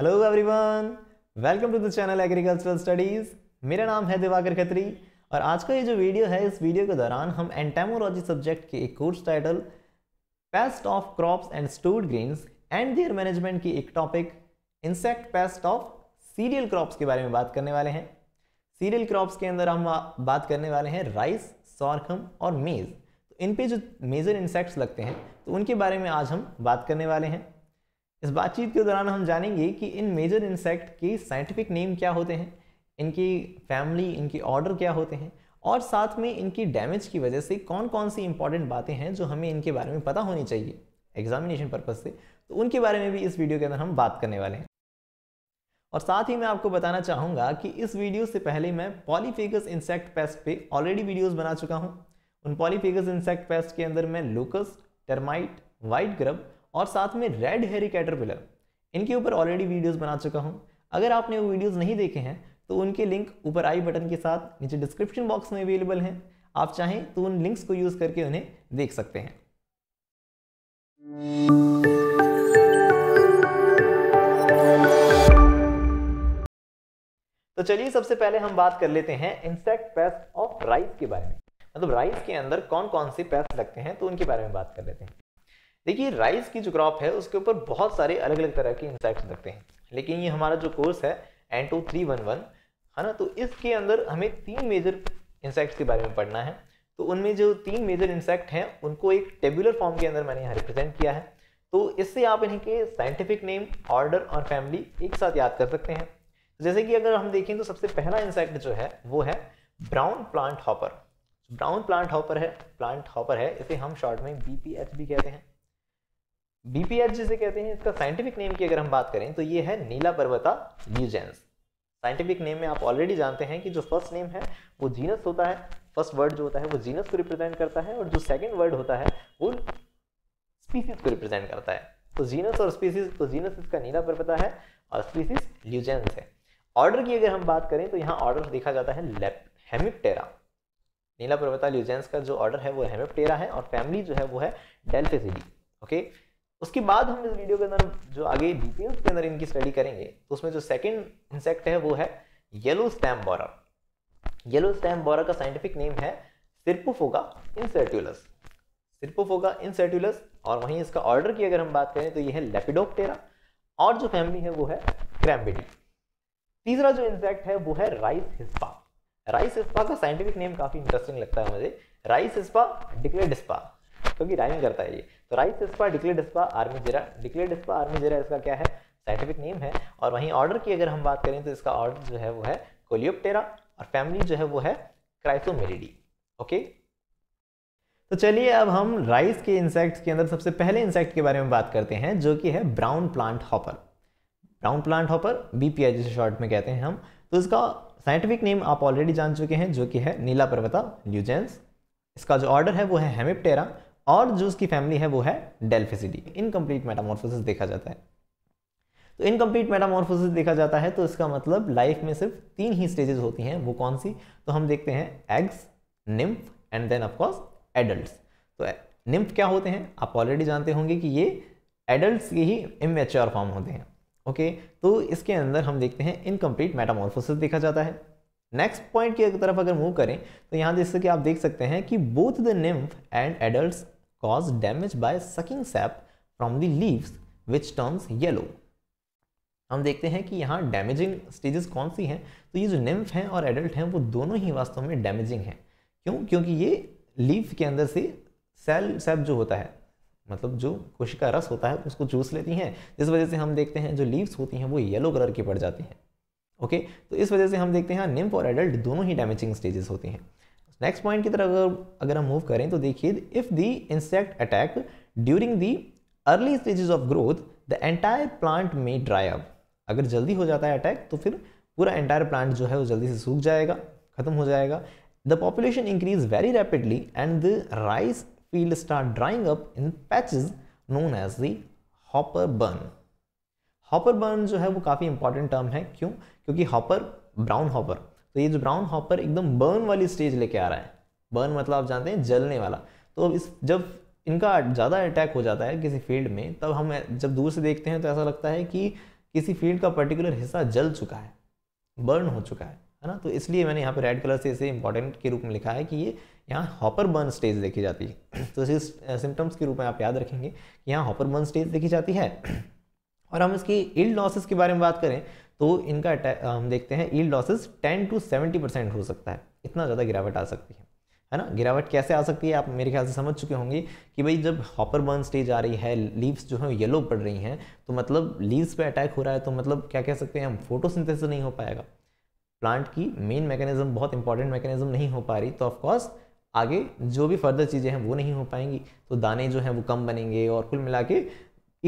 Hello everyone welcome to the channel agricultural studies मेरा नाम है दिवाकर खत्री और आज का ये जो वीडियो है इस वीडियो के दौरान हम एंटेमोलॉजी सब्जेक्ट के एक course title pest of crops and stored grains and their management की एक topic insect pest of cereal crops के बारे में बात करने वाले हैं सीरियल क्रॉप्स के अंदर हम बात करने वाले हैं राइस सौरखम और मेज़ तो इन पे जो मेजर इंसेक्ट्स लगते हैं तो उनके बारे में आज हम बात करने वाले हैं इस बातचीत के दौरान हम जानेंगे कि इन मेजर इंसेक्ट के साइंटिफिक नेम क्या होते हैं इनकी फैमिली इनके ऑर्डर क्या होते हैं और साथ में इनकी डैमेज की वजह से कौन कौन सी इंपॉर्टेंट बातें हैं जो हमें इनके बारे में पता होनी चाहिए एग्जामिनेशन पर्पज से तो उनके बारे में भी इस वीडियो के अंदर हम बात करने वाले हैं और साथ ही मैं आपको बताना चाहूँगा कि इस वीडियो से पहले मैं पॉलीफेगस इंसेक्ट पेस्ट पे ऑलरेडी वीडियोस बना चुका हूँ उन पॉलीफेगस इंसेक्ट पेस्ट के अंदर मैं लोकस टर्माइट वाइट ग्रब और साथ में रेड हेरी कैटरपिलर इनके ऊपर ऑलरेडी वीडियोस बना चुका हूँ अगर आपने वो वीडियोस नहीं देखे हैं तो उनके लिंक ऊपर आई बटन के साथ नीचे डिस्क्रिप्शन बॉक्स में अवेलेबल हैं आप चाहें तो उन लिंक्स को यूज़ करके उन्हें देख सकते हैं तो चलिए सबसे पहले हम बात कर लेते हैं इंसेक्ट पेस्ट ऑफ राइस के बारे में मतलब राइस के अंदर कौन कौन से पेस्ट लगते हैं तो उनके बारे में बात कर लेते हैं देखिए राइस की जो क्रॉप है उसके ऊपर बहुत सारे अलग अलग तरह के इंसेक्ट्स लगते हैं लेकिन ये हमारा जो कोर्स है N two three one one है ना तो इसके अंदर हमें तीन मेजर इंसेक्ट्स के बारे में पढ़ना है तो उनमें जो तीन मेजर इंसेक्ट हैं उनको एक टेबुलर फॉर्म के अंदर मैंने यहाँ रिप्रेजेंट किया है तो इससे आप इन्हें के साइंटिफिक नेम ऑर्डर और फैमिली एक साथ याद कर सकते हैं जैसे कि अगर हम देखें तो सबसे पहला इंसेक्ट जो है वो है brown plant hopper brown plant hopper है प्लांट हॉपर है इसे हम शॉर्ट में बी पी एच भी कहते हैं बीपीआर जिसे कहते हैं इसका साइंटिफिक नेम की अगर हम बात करें तो ये है नीला पर्वता ल्यूजेंस साइंटिफिक नेम में आप ऑलरेडी जानते हैं कि जो फर्स्ट नेम है वो जीनस होता है फर्स्ट वर्ड जो होता है वो जीनस को रिप्रेजेंट करता है और जो सेकेंड वर्ड होता है वो स्पीसीज को रिप्रेजेंट करता है तो जीनस और स्पीसीज तो जीनस इसका नीला पर्वता है और स्पीसीज ल्यूजेंस है ऑर्डर की अगर हम बात करें तो यहाँ ऑर्डर देखा जाता है हेमिप्टेरा नीला पर्वता ल्यूजेंस का जो ऑर्डर है वो हेमिप्टेरा है और फैमिली जो है वो है डेल्फेसिडी ओके okay? उसके बाद हम इस वीडियो के अंदर जो आगे डिटेल्स के अंदर इनकी स्टडी करेंगे तो उसमें जो सेकेंड इंसेक्ट है वो है yellow stem borer yellow stem borer का साइंटिफिक नेम है सिर्पोफोगा इंसर्ट्यूलस सिर्पोफोगा इंसर्ट्यूलस और वहीं इसका ऑर्डर की अगर हम बात करें तो ये है लेपिडोप्टेरा और जो फैमिली है वो है क्रैम्बिडी तीसरा जो इंसेक्ट है वो है राइस हिस्पा राइस हिस्पा का साइंटिफिक नेम काफी इंटरेस्टिंग लगता है मुझे राइस हिस्पा डिक्लेडिस्पा क्योंकि राइम करता है ये तो rice hispa dicladispa armigera army armigera इसका क्या है साइंटिफिक नेम है और वहीं ऑर्डर की अगर हम बात करें तो इसका ऑर्डर जो है वो है कोलियोप्टेरा और फैमिली जो है वो है क्राइसोमेरिडी ओके तो चलिए अब हम राइस के इंसेक्ट्स के अंदर सबसे पहले इंसेक्ट के बारे में बात करते हैं जो कि है brown plant hopper brown plant hopper BPI जिसे शॉर्ट में कहते हैं हम तो इसका साइंटिफिक नेम आप ऑलरेडी जान चुके हैं जो कि है नीला पर्वता ल्यूजेंस इसका जो ऑर्डर है वो है हेमिप्टेरा है और जो उसकी फैमिली है वो है डेल्फिसिडी इनकम्प्लीट मेटामोर्फोसिस देखा जाता है तो इनकम्प्लीट मेटामोर्फोसिस देखा जाता है तो इसका मतलब लाइफ में सिर्फ तीन ही स्टेजेस होती हैं वो कौन सी तो हम देखते हैं eggs nymph and then of course adult तो निम्फ क्या होते हैं आप ऑलरेडी जानते होंगे कि ये एडल्ट के ही इमेच्योर फॉर्म होते हैं ओके तो इसके अंदर हम देखते हैं इनकम्प्लीट मेटामोर्फोसिस देखा जाता है नेक्स्ट पॉइंट की तरफ अगर मूव करें तो यहाँ जैसे कि आप देख सकते हैं कि both the nymph and adult cause damage by sucking sap from the leaves which turns yellow हम देखते हैं कि यहाँ डैमेजिंग स्टेजेस कौन सी हैं तो ये जो निम्फ हैं और एडल्ट हैं वो दोनों ही वास्तव में डैमेजिंग हैं क्यों क्योंकि ये लीफ के अंदर से सेल सेप जो होता है मतलब जो कोशिका रस होता है उसको चूस लेती हैं जिस वजह से हम देखते हैं जो लीव्स होती हैं वो येलो कलर की पड़ जाती हैं ओके तो इस वजह से हम देखते हैं निम्फ और एडल्ट दोनों ही डैमेजिंग स्टेजेस होती हैं नेक्स्ट पॉइंट की तरफ अगर अगर हम मूव करें तो देखिए if the insect attack during the early stages of growth the entire plant में ड्राई अप अगर जल्दी हो जाता है अटैक तो फिर पूरा एंटायर प्लांट जो है वो जल्दी से सूख जाएगा खत्म हो जाएगा the population increase very rapidly and the rice field start drying up in patches known as the hopper burn hopper burn जो है वो काफ़ी इंपॉर्टेंट टर्म है क्यों क्योंकि हॉपर ब्राउन हॉपर तो ये जो ब्राउन हॉपर एकदम बर्न वाली स्टेज लेके आ रहा है बर्न मतलब आप जानते हैं जलने वाला तो इस जब इनका ज़्यादा अटैक हो जाता है किसी फील्ड में तब हम जब दूर से देखते हैं तो ऐसा लगता है कि किसी फील्ड का पर्टिकुलर हिस्सा जल चुका है बर्न हो चुका है है ना तो इसलिए मैंने यहाँ पर रेड कलर से इसे इंपॉर्टेंट के रूप में लिखा है कि ये यहाँ हॉपर बर्न स्टेज देखी जाती है तो इसी सिम्टम्स के रूप में आप याद रखेंगे कि यहाँ हॉपर बर्न स्टेज देखी जाती है और हम इसकी इल्ड लॉसेस के बारे में बात करें तो इनका हम देखते हैं ईल्ड लॉसेस 10 टू 70 परसेंट हो सकता है इतना ज़्यादा गिरावट आ सकती है है ना गिरावट कैसे आ सकती है आप मेरे ख्याल से समझ चुके होंगे कि भाई जब हॉपर बर्न स्टेज आ रही है लीव्स जो है येलो पड़ रही हैं तो मतलब लीव्स पे अटैक हो रहा है तो मतलब क्या कह सकते हैं हम फोटो नहीं हो पाएगा प्लांट की मेन मैकेनिज्म बहुत इंपॉर्टेंट मैकेनिज्म नहीं हो पा रही तो ऑफकोर्स आगे जो भी फर्दर चीज़ें हैं वो नहीं हो पाएंगी तो दाने जो हैं वो कम बनेंगे और कुल मिला के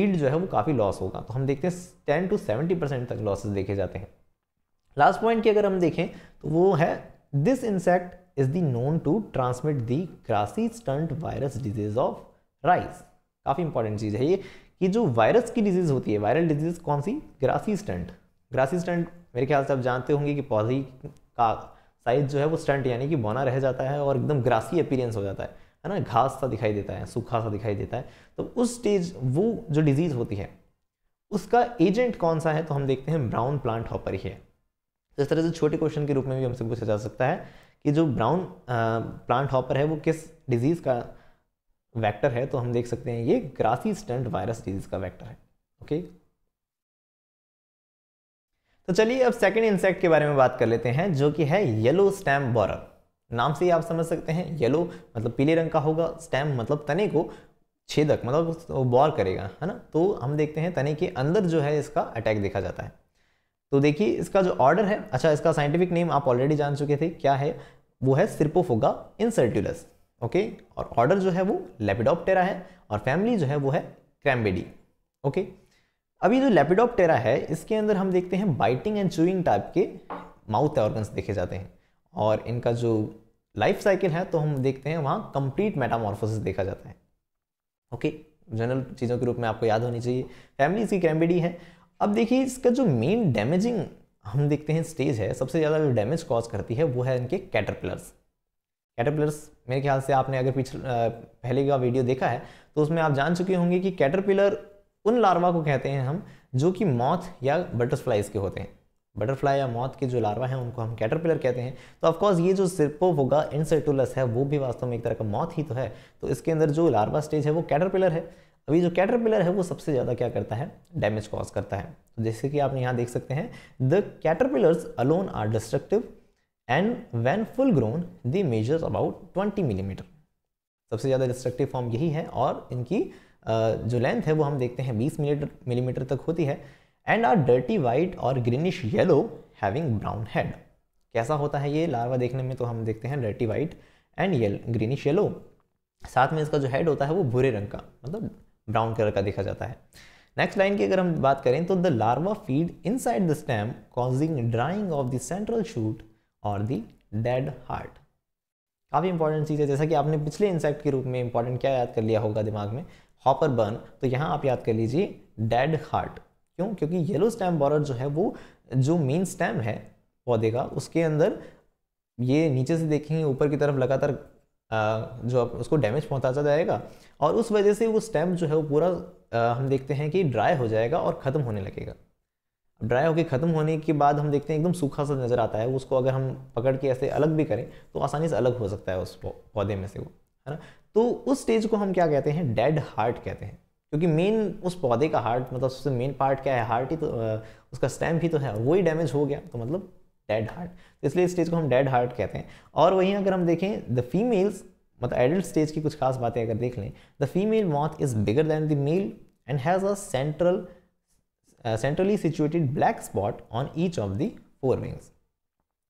ईल्ड जो है वो काफ़ी लॉस होगा तो हम देखते हैं टेन टू सेवेंटी परसेंट तक लॉसेज देखे जाते हैं लास्ट पॉइंट की अगर हम देखें तो वो है this insect is the known to transmit the grassy stunt virus disease of rice काफ़ी इंपॉर्टेंट चीज़ है ये कि जो वायरस की डिजीज़ होती है वायरल डिजीज़ कौन सी ग्रासी स्टंट ग्रासी स्टंट मेरे ख्याल से आप जानते होंगे कि पौधे का साइज जो है वो स्टंट यानी कि बौना रह जाता है और एकदम ग्रासी अपीरियंस हो जाता है है ना घास सा दिखाई देता है सूखा सा दिखाई देता है तो उस स्टेज वो जो डिजीज़ होती है उसका एजेंट कौन सा है तो हम देखते हैं ब्राउन प्लांट हॉपर ही है तो इस तरह से छोटे क्वेश्चन के रूप में भी हमसे पूछा जा सकता है कि जो ब्राउन प्लांट हॉपर है वो किस डिजीज़ का वैक्टर है तो हम देख सकते हैं ये ग्रासी स्टंट वायरस डिजीज़ का वैक्टर है ओके तो चलिए अब सेकेंड इंसेक्ट के बारे में बात कर लेते हैं जो कि है येलो स्टैम्प बॉरर नाम से ही आप समझ सकते हैं येलो मतलब पीले रंग का होगा स्टैम मतलब तने को छेदक मतलब बॉर करेगा है ना तो हम देखते हैं तने के अंदर जो है इसका अटैक देखा जाता है तो देखिए इसका जो ऑर्डर है अच्छा इसका साइंटिफिक नेम आप ऑलरेडी जान चुके थे क्या है वो है सिर्पोफोगा इंसर्ट्यूलस ओके और ऑर्डर जो है वो लेपिडोप्टेरा है और फैमिली जो है वो है क्रैमबेडी ओके अभी जो लेपिडोप्टेरा है इसके अंदर हम देखते हैं बाइटिंग एंड चूइंग टाइप के माउथ ऑर्गन्स देखे जाते हैं और इनका जो लाइफ साइकिल है तो हम देखते हैं वहाँ कंप्लीट मेटामॉर्फोसिस देखा जाता है ओके जनरल चीज़ों के रूप में आपको याद होनी चाहिए फैमिली इसकी क्रैम्बेडी है अब देखिए इसका जो मेन डैमेजिंग हम देखते हैं स्टेज है सबसे ज़्यादा जो डैमेज कॉज करती है वो है इनके कैटरपिलर्स कैटरपिलर्स मेरे ख्याल से आपने अगर पिछले पहले का वीडियो देखा है तो उसमें आप जान चुके होंगे कि कैटरपिलर उन लार्वा को कहते हैं हम जो कि मौत या बटरफ्लाइज के होते हैं बटरफ्लाई या मौत के जो लार्वा है उनको हम कैटरपिलर कहते हैं तो ऑफकोर्स ये जो सिर्पो होगा इनसेटुलस है वो भी वास्तव में एक तरह का मौत ही तो है तो इसके अंदर जो लार्वा स्टेज है वो कैटरपिलर है अभी जो कैटरपिलर है वो सबसे ज़्यादा क्या करता है डैमेज कॉज करता है तो जैसे कि आप यहाँ देख सकते हैं the caterpillars alone are destructive and when full grown the measures about twenty millimetre सबसे ज़्यादा डिस्ट्रक्टिव फॉर्म यही है और इनकी जो लेंथ है वो हम देखते हैं बीस मिलीमीटर तक होती है एंड आर डर्टी वाइट और greenish yellow having brown head कैसा होता है ये लार्वा देखने में तो हम देखते हैं डर्टी वाइट एंड ये ग्रीनिश येलो साथ में इसका जो हेड होता है वो भूरे रंग का मतलब ब्राउन कलर का देखा जाता है नेक्स्ट लाइन की अगर हम बात करें तो the larva feed inside the stem causing drying of the central shoot और द डेड हार्ट काफ़ी इंपॉर्टेंट चीज़ है जैसा कि आपने पिछले इंसेक्ट के रूप में इंपॉर्टेंट क्या याद कर लिया होगा दिमाग में हॉपर बर्न तो यहाँ आप याद कर लीजिए डेड हार्ट क्यों क्योंकि येलो स्टैम बॉर्डर जो है वो जो मेन स्टैम है पौधे का उसके अंदर ये नीचे से देखेंगे ऊपर की तरफ लगातार जो उसको डैमेज पहुंचाता जाएगा और उस वजह से वो स्टैम्प जो है वो पूरा हम देखते हैं कि ड्राई हो जाएगा और ख़त्म होने लगेगा ड्राई होकर ख़त्म होने के बाद हम देखते हैं एकदम सूखा सा नज़र आता है उसको अगर हम पकड़ के ऐसे अलग भी करें तो आसानी से अलग हो सकता है उस पौधे में से वो है ना तो उस स्टेज को हम क्या कहते हैं डेड हार्ट कहते हैं क्योंकि मेन उस पौधे का हार्ट मतलब उससे मेन पार्ट क्या है हार्ट ही तो उसका स्टेम ही तो है वही डैमेज हो गया तो मतलब डेड हार्ट तो इसलिए इस स्टेज को हम डेड हार्ट कहते हैं और वहीं अगर हम देखें द फीमेल्स मतलब एडल्ट स्टेज की कुछ खास बातें अगर देख लें the female moth is bigger than the male and has a central centrally situated black spot on each of the fore wings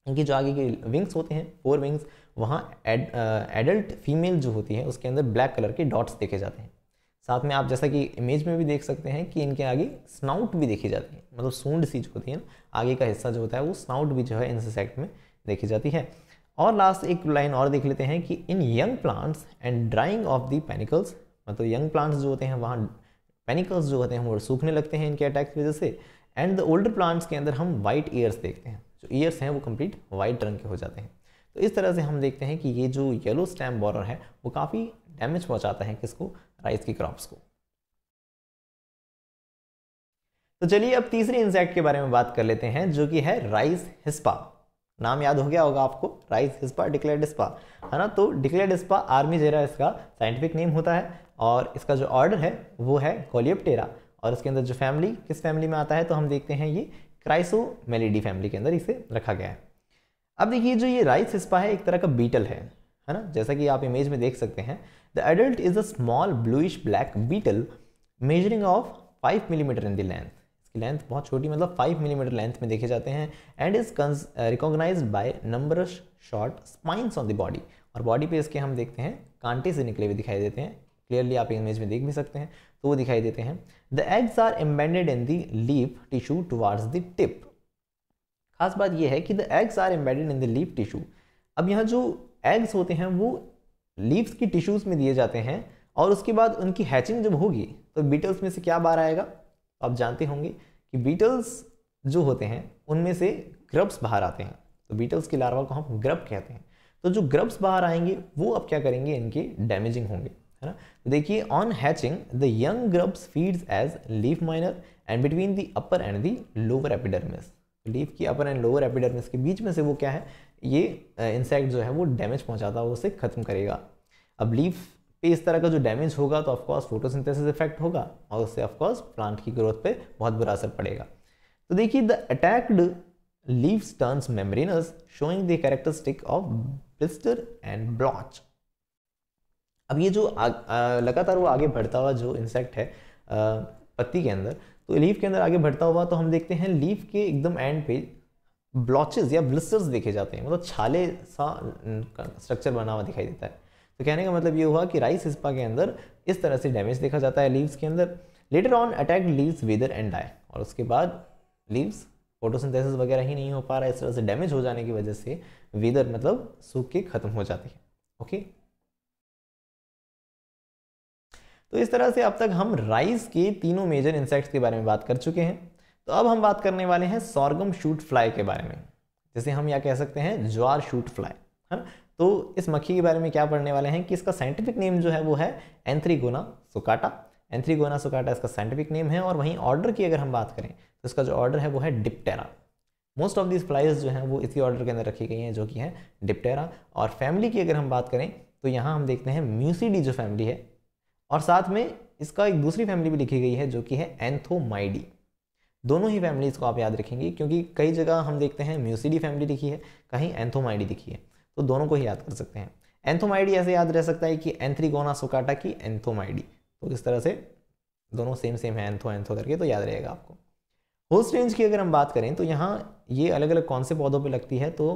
इनकी जो आगे के विंग्स होते हैं फोर विंग्स वहाँ एडल्ट फीमेल जो होती है उसके अंदर ब्लैक कलर के डॉट्स देखे जाते हैं साथ में आप जैसा कि इमेज में भी देख सकते हैं कि इनके आगे स्नाउट भी देखी जाती है मतलब सूंड सी जो होती है ना आगे का हिस्सा जो होता है वो स्नाउट भी जो है इंसेसेक्ट में देखी जाती है और लास्ट एक लाइन और देख लेते हैं कि in young plants and drying of the panicles मतलब यंग प्लांट्स जो होते हैं वहाँ पेनिकल्स जो होते हैं वो सूखने लगते हैं इनके अटैक की वजह से एंड द ओल्डर प्लांट्स के अंदर हम वाइट ईयर्स देखते हैं जो ईयर्स हैं वो कम्प्लीट वाइट रंग के हो जाते हैं तो इस तरह से हम देखते हैं कि ये जो येलो स्टैम बॉर्डर है वो काफ़ी डैमेज पहुँचाता है किसको राइस की क्रॉप्स को तो चलिए अब तीसरे इंसेक्ट के बारे में बात कर लेते हैं जो कि है राइस हिस्पा नाम याद हो गया होगा आपको राइस हिस्पा डिक्लेयर डिस्पा है ना तो डिक्लेयर डिस्पा आर्मी जेरा इसका साइंटिफिक नेम होता है और इसका जो ऑर्डर है वो है कोलियप्टेरा और इसके अंदर जो फैमिली किस फैमिली में आता है तो हम देखते हैं ये क्राइसो मेलेडी फैमिली के अंदर इसे रखा गया है अब देखिए जो ये राइस हिस्पा है एक तरह का बीटल है है ना जैसा कि आप इमेज में देख सकते हैं The adult is a small bluish black beetle measuring of 5 mm in the length. इसकी लेंथ बहुत छोटी मतलब 5 mm लेंथ में देखे जाते हैं and is recognise by number of short spines on the body और बॉडी पे इसके हम देखते हैं कांटे से निकले हुए दिखाई देते हैं क्लियरली आप इमेज में देख भी सकते हैं तो वो दिखाई देते हैं the eggs are embedded in the leaf tissue towards the tip खास बात यह है कि the eggs are embedded in the leaf tissue अब यहाँ जो एग्स होते हैं वो लीव्स की टिश्यूज में दिए जाते हैं और उसके बाद उनकी हैचिंग जब होगी तो बीटल्स में से क्या बाहर आएगा तो आप जानते होंगे कि बीटल्स जो होते हैं उनमें से ग्रब्स बाहर आते हैं तो बीटल्स के लार्वा को हम ग्रब कहते हैं तो जो ग्रब्स बाहर आएंगे वो अब क्या करेंगे इनके डैमेजिंग होंगे है ना तो देखिए on hatching the young grubs feeds as leaf miner and between the upper and the lower epidermis leaf की अपर एंड लोअर एपिडर्मिस के बीच में से वो क्या है ये इंसेक्ट जो है वो डैमेज पहुंचाता है उसे ख़त्म करेगा अब लीफ पे इस तरह का जो डैमेज होगा तो ऑफकोर्स फोटोसिंथेसिस इफेक्ट होगा और उससे ऑफकोर्स प्लांट की ग्रोथ पे बहुत बुरा असर पड़ेगा तो देखिए the attacked leave turns membranous showing the characteristic of blister and blotch अब ये जो लगातार वो आगे बढ़ता हुआ जो इंसेक्ट है आ, पत्ती के अंदर तो लीफ के अंदर आगे बढ़ता हुआ तो हम देखते हैं लीफ के एकदम एंड पे ब्लॉचेज या ब्लिस्टर्स देखे जाते हैं मतलब छाले सा स्ट्रक्चर बना हुआ दिखाई देता है तो कहने का मतलब ये हुआ कि राइस हिस्पा के अंदर इस तरह से डैमेज देखा जाता है लीव्स के अंदर later on attack leaves wither and die और उसके बाद लीव्स फोटोसिंथेसिस वगैरह ही नहीं हो पा रहा है इस तरह से डैमेज हो जाने की वजह से वेदर मतलब सूख के ख़त्म हो जाती है ओके तो इस तरह से अब तक हम राइस के तीनों मेजर इंसेक्ट्स के बारे में बात कर चुके हैं तो अब हम बात करने वाले हैं सॉर्गम शूट फ्लाई के बारे में जैसे हम यह कह सकते हैं ज्वार शूट फ्लाई है ना तो इस मक्खी के बारे में क्या पढ़ने वाले हैं कि इसका साइंटिफिक नेम जो है वो है एंथ्रीगोना सुकाटा एंथ्रीगोना सुकाटा इसका साइंटिफिक नेम है और वहीं ऑर्डर की अगर हम बात करें तो इसका जो ऑर्डर है वो है diptera most of these flies जो हैं वो इसी ऑर्डर के अंदर रखी गई हैं जो कि है डिप्टेरा और फैमिली की अगर हम बात करें तो यहाँ हम देखते हैं म्यूसीडी जो फैमिली है और साथ में इसका एक दूसरी फैमिली भी लिखी गई है जो कि है एंथोमाइडी दोनों ही फैमिलीज़ को आप याद रखेंगे क्योंकि कई जगह हम देखते हैं म्यूसीडी फैमिली दिखी है कहीं एंथोमाइडी दिखी है तो दोनों को ही याद कर सकते हैं एंथोमाइडी ऐसे याद रह सकता है कि एंथ्रीगोना सुकाटा की एंथोमाइडी तो इस तरह से दोनों सेम सेम है एंथो एंथो करके तो याद रहेगा आपको होस्ट रेंज की अगर हम बात करें तो यहाँ ये अलग अलग कौन से पौधों पर लगती है तो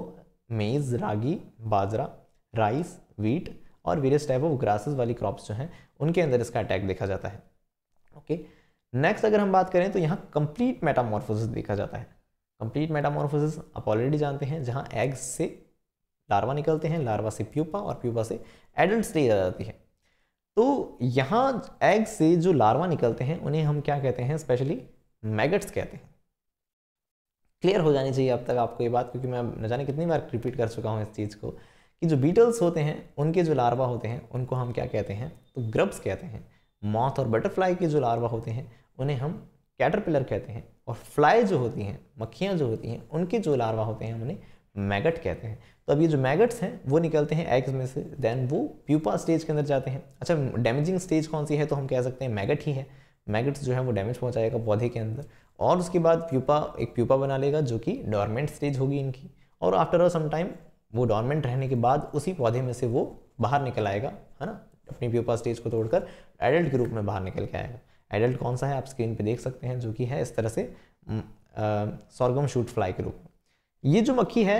maize ragi bajra rice wheat और वेरियस टाइप ऑफ ग्रासेस वाली क्रॉप्स जो हैं उनके अंदर इसका अटैक देखा जाता है ओके okay? नेक्स्ट अगर हम बात करें तो यहाँ कंप्लीट मेटामॉर्फोसिस देखा जाता है कंप्लीट मेटामॉर्फोसिस आप ऑलरेडी जानते हैं जहाँ एग्स से लार्वा निकलते हैं लार्वा से प्यूपा और प्यूपा से एडल्ट स्टेज आ जाती है तो यहाँ एग से जो लार्वा निकलते हैं उन्हें हम क्या कहते हैं स्पेशली मैगट्स कहते हैं क्लियर हो जानी चाहिए अब तक आपको ये बात क्योंकि मैं न जाने कितनी बार रिपीट कर चुका हूँ इस चीज़ को कि जो बीटल्स होते हैं उनके जो लार्वा होते हैं उनको हम क्या कहते हैं तो ग्रब्स कहते हैं मॉथ और बटरफ्लाई के जो लार्वा होते हैं उन्हें हम कैटरपिलर कहते हैं और फ्लाई जो होती हैं मक्खियाँ जो होती हैं उनके जो लार्वा होते हैं उन्हें मैगट कहते हैं तो अब ये जो मैगट्स हैं वो निकलते हैं एग्स में से देन वो प्यूपा स्टेज के अंदर जाते हैं अच्छा डैमेजिंग स्टेज कौन सी है तो हम कह सकते हैं मैगट ही है मैगट्स जो है वो डैमेज पहुंचाएगा पौधे के अंदर और उसके बाद प्यूपा एक प्यूपा बना लेगा जो कि डॉर्मेंट स्टेज होगी इनकी और आफ्टर सम टाइम वो डॉर्मेंट रहने के बाद उसी पौधे में से वो बाहर निकल आएगा है ना अपनी प्यूपा स्टेज को तोड़कर एडल्ट के रूप में बाहर निकल के आएगा एडल्ट कौन सा है आप स्क्रीन पे देख सकते हैं जो कि है इस तरह से सॉर्गम शूट फ्लाई के रूप में ये जो मक्खी है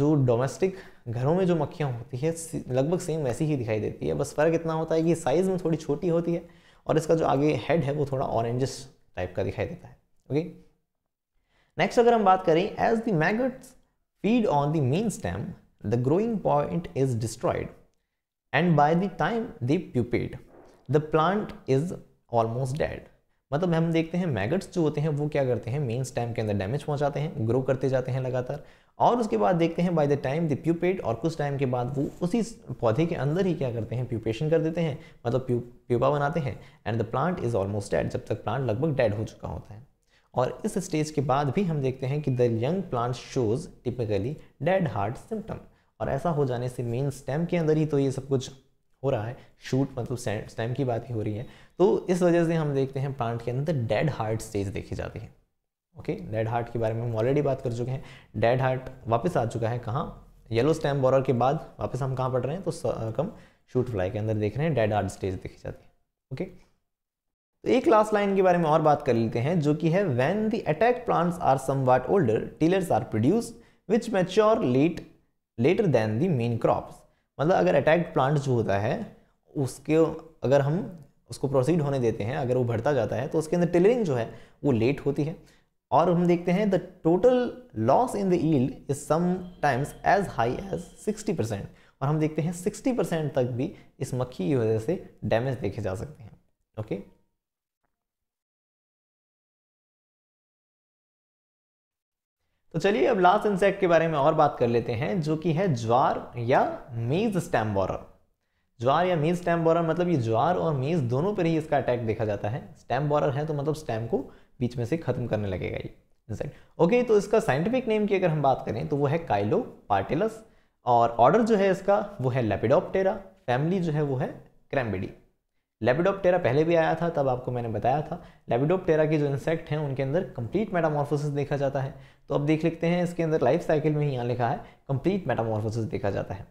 जो डोमेस्टिक घरों में जो मक्खियाँ होती है लगभग सेम वैसी ही दिखाई देती है बस फ़र्क इतना होता है कि साइज़ में थोड़ी छोटी होती है और इसका जो आगे हेड है वो थोड़ा ऑरेंजिस टाइप का दिखाई देता है ओके नेक्स्ट अगर हम बात करें as the maggots feed on the main stem the growing point is destroyed and by the time they pupate, the plant is almost dead मतलब हम देखते हैं मैगट्स जो होते हैं वो क्या करते हैं मेन स्टैम के अंदर डैमेज पहुंचाते हैं ग्रो करते जाते हैं लगातार और उसके बाद देखते हैं by the time the pupate और कुछ टाइम के बाद वो उसी पौधे के अंदर ही क्या करते हैं प्यूपेशन कर देते हैं मतलब प्यू प्यूपा बनाते हैं and the plant is almost dead जब तक प्लांट लगभग डेड हो चुका होता है और इस स्टेज के बाद भी हम देखते हैं कि the young plant shows typically dead heart symptom और ऐसा हो जाने से मेन स्टेम के अंदर ही तो ये सब कुछ हो रहा है शूट मतलब स्टेम की बात ही हो रही है तो इस वजह से हम देखते हैं प्लांट के अंदर डेड हार्ट स्टेज देखी जाती है ओके डेड हार्ट के बारे में हम ऑलरेडी बात कर चुके हैं डेड हार्ट वापस आ चुका है कहाँ येलो स्टैम बॉर के बाद वापस हम कहाँ पढ़ रहे हैं तो कम शूट फ्लाई के अंदर देख रहे हैं डेड हार्ट स्टेज देखी जाती है ओके तो एक लास्ट लाइन के बारे में और बात कर लेते हैं जो कि है when the attack plants are somewhat older tillers are produce which mature late later than the main crops मतलब अगर अटैक्ड प्लांट जो होता है उसके अगर हम उसको प्रोसीड होने देते हैं अगर वो बढ़ता जाता है तो उसके अंदर टेलरिंग जो है वो लेट होती है और हम देखते हैं the total loss in the yield is sometimes as high as sixty percent और हम देखते हैं सिक्सटी परसेंट तक भी इस मक्खी की वजह से डैमेज देखे जा सकते हैं ओके तो चलिए अब लास्ट इंसेक्ट के बारे में और बात कर लेते हैं जो कि है ज्वार या मेज स्टैम ज्वार या मीज स्टैम्प बॉरर मतलब ये ज्वार और मीज दोनों पर ही इसका अटैक देखा जाता है स्टैम्प बॉरर है तो मतलब स्टैम्प को बीच में से खत्म करने लगेगा ये इंसेक्ट ओके तो इसका साइंटिफिक नेम की अगर हम बात करें तो वो है काइलो पार्टेलस और ऑर्डर जो है इसका वो है लेपिडोप्टेरा फैमिली जो है वो है क्रैम्बिडी लेपिडोप्टेरा पहले भी आया था तब आपको मैंने बताया था लेपिडोप्टेरा के जो इंसेक्ट हैं उनके अंदर कंप्लीट मेटामॉर्फोसिस देखा जाता है तो अब देख लेते हैं इसके अंदर लाइफ साइकिल में ही यहाँ लिखा है कंप्लीट मेटामॉर्फोसिस देखा जाता है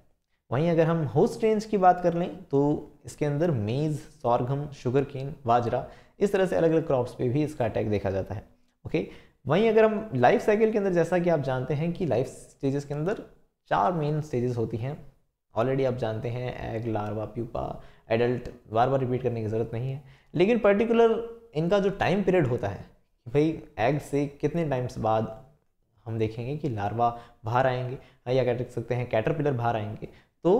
वहीं अगर हम होस्ट रेंज की बात कर लें तो इसके अंदर मेज़ सौरगम शुगर केन बाजरा इस तरह से अलग अलग क्रॉप्स पे भी इसका अटैक देखा जाता है ओके वहीं अगर हम लाइफ साइकिल के अंदर जैसा कि आप जानते हैं कि लाइफ स्टेजेस के अंदर चार मेन स्टेजेस होती हैं ऑलरेडी आप जानते हैं एग लार्वा प्यूपा एडल्ट बार बार रिपीट करने की ज़रूरत नहीं है लेकिन पर्टिकुलर इनका जो टाइम पीरियड होता है भाई एग से कितने टाइम्स बाद हम देखेंगे कि लार्वा बाहर आएंगे या कह सकते हैं कैटरपिलर बाहर आएंगे तो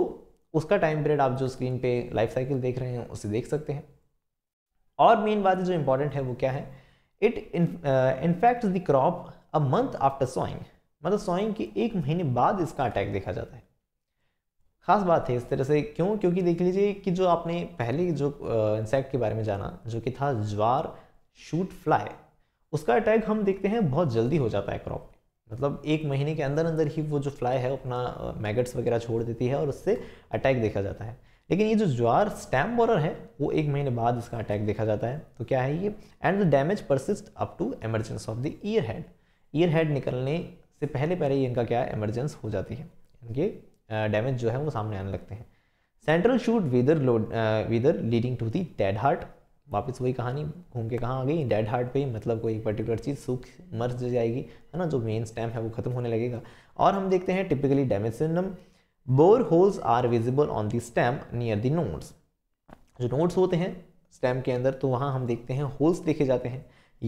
उसका टाइम पीरियड आप जो स्क्रीन पे लाइफ साइकिल देख रहे हैं उसे देख सकते हैं और मेन बात जो इम्पोर्टेंट है वो क्या है it infect the crop a month after sowing मतलब सोइंग के एक महीने बाद इसका अटैक देखा जाता है खास बात है इस तरह से क्यों क्योंकि देख लीजिए कि जो आपने पहले जो इंसेक्ट uh, के बारे में जाना जो कि था ज्वार शूट फ्लाई उसका अटैक हम देखते हैं बहुत जल्दी हो जाता है क्रॉप में मतलब एक महीने के अंदर अंदर ही वो जो फ्लाई है अपना मैगट्स वगैरह छोड़ देती है और उससे अटैक देखा जाता है लेकिन ये जो ज्वार स्टैम्प बॉरर है वो एक महीने बाद इसका अटैक देखा जाता है तो क्या है ये and the damage persist up to emergence of the ear head ear head निकलने से पहले पहले ही इनका क्या एमरजेंस हो जाती है इनके डैमेज जो है वो सामने आने लगते हैं central shoot load wither leading to the dead heart वापस वही कहानी घूम के कहाँ आ गई डेड हार्ट पे ही मतलब कोई पर्टिकुलर चीज़ सूख मर जाएगी है ना जो मेन स्टैम है वो खत्म होने लगेगा और हम देखते हैं typically symptom bore holes are visible on the stem near the nodes जो नोट्स होते हैं स्टैम के अंदर तो वहाँ हम देखते हैं होल्स देखे जाते हैं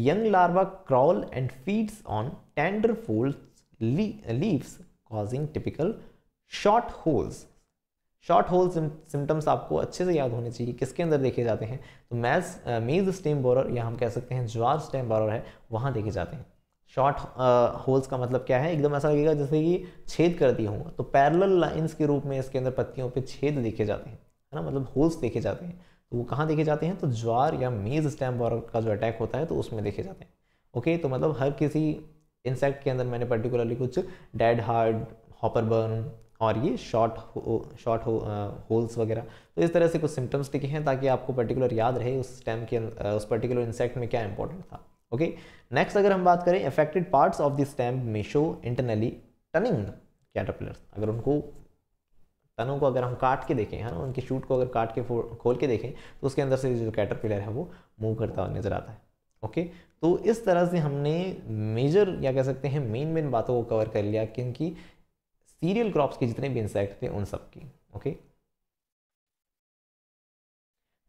young larva crawl and feeds on tender fold leaves causing typical shot holes shot hole symptoms आपको अच्छे से याद होने चाहिए किसके अंदर देखे जाते हैं तो मैज मेज स्टेम बोरर या हम कह सकते हैं ज्वार स्टेम बोरर है वहाँ देखे जाते हैं शॉर्ट होल्स का मतलब क्या है एकदम ऐसा लगेगा जैसे कि छेद कर हूँ तो पैरल लाइन्स के रूप में इसके अंदर पत्तियों पर छेद देखे जाते हैं है ना मतलब होल्स देखे जाते हैं तो वो कहाँ देखे जाते हैं तो ज्वार या मेज स्टैम बॉर का जो अटैक होता है तो उसमें देखे जाते हैं ओके तो मतलब हर किसी इंसेक्ट के अंदर मैंने पर्टिकुलरली कुछ डेड हार्ड हॉपर बर्न और ये शॉर्ट हो शॉर्ट हो होल्स वगैरह तो इस तरह से कुछ सिम्टम्स लिखे हैं ताकि आपको पर्टिकुलर याद रहे उस स्टेम के uh, उस पर्टिकुलर इंसेक्ट में क्या इंपॉर्टेंट था ओके नेक्स्ट अगर हम बात करें affected parts of the stem में शो इंटरनली टनिंग कैटरपिलर्स अगर उनको तनों को अगर हम काट के देखें है ना उनके शूट को अगर काट के खोल के देखें तो उसके अंदर से जो कैटरपिलर है वो मूव करता हुआ नज़र आता है ओके तो इस तरह से हमने मेजर या कह सकते हैं मेन मेन बातों को कवर कर लिया क्योंकि सीरियल क्रॉप्स के जितने भी इंसेक्ट थे उन सब की ओके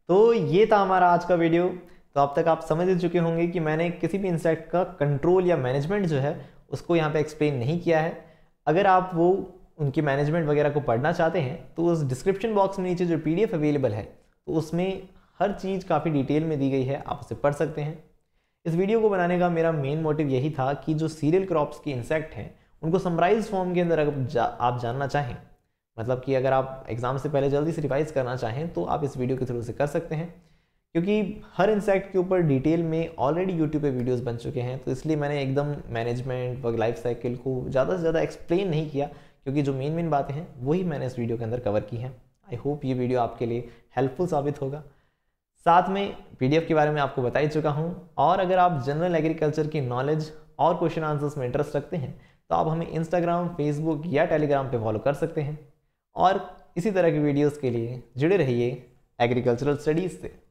तो ये था हमारा आज का वीडियो तो अब तक आप समझ ही चुके होंगे कि मैंने किसी भी इंसेक्ट का कंट्रोल या मैनेजमेंट जो है उसको यहाँ पे एक्सप्लेन नहीं किया है अगर आप वो उनके मैनेजमेंट वगैरह को पढ़ना चाहते हैं तो उस डिस्क्रिप्शन बॉक्स में नीचे जो पी अवेलेबल है तो उसमें हर चीज़ काफ़ी डिटेल में दी गई है आप उसे पढ़ सकते हैं इस वीडियो को बनाने का मेरा मेन मोटिव यही था कि जो सीरियल क्रॉप्स के इंसेक्ट हैं उनको समराइज फॉर्म के अंदर अगर जा, आप जानना चाहें मतलब कि अगर आप एग्ज़ाम से पहले जल्दी से रिवाइज करना चाहें तो आप इस वीडियो के थ्रू से कर सकते हैं क्योंकि हर इंसेक्ट के ऊपर डिटेल में ऑलरेडी यूट्यूब पे वीडियोस बन चुके हैं तो इसलिए मैंने एकदम मैनेजमेंट व लाइफ साइकिल को ज़्यादा से ज़्यादा एक्सप्लेन नहीं किया क्योंकि जो मेन मेन बातें हैं वही मैंने इस वीडियो के अंदर कवर की हैं आई होप ये वीडियो आपके लिए हेल्पफुल साबित होगा साथ में पी के बारे में आपको बता ही चुका हूँ और अगर आप जनरल एग्रीकल्चर की नॉलेज और क्वेश्चन आंसर्स में इंटरेस्ट रखते हैं तो आप हमें इंस्टाग्राम फेसबुक या टेलीग्राम पर फॉलो कर सकते हैं और इसी तरह की वीडियोज़ के लिए जुड़े रहिए एग्रीकल्चरल स्टडीज़ से